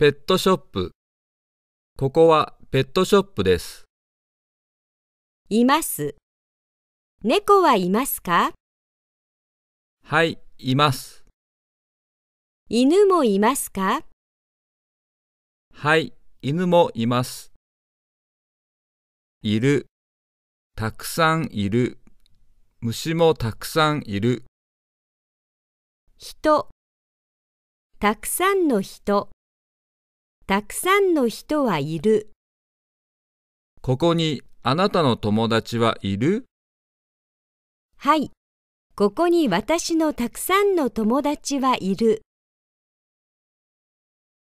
ペットショップ。ここはペットショップです。います。猫はいますかはい、います。犬もいますかはい、犬もいます。いる、たくさんいる。虫もたくさんいる。人、たくさんの人。たくさんの人はいる。ここにあなたの友達はいるはい、ここに私のたくさんの友達はいる。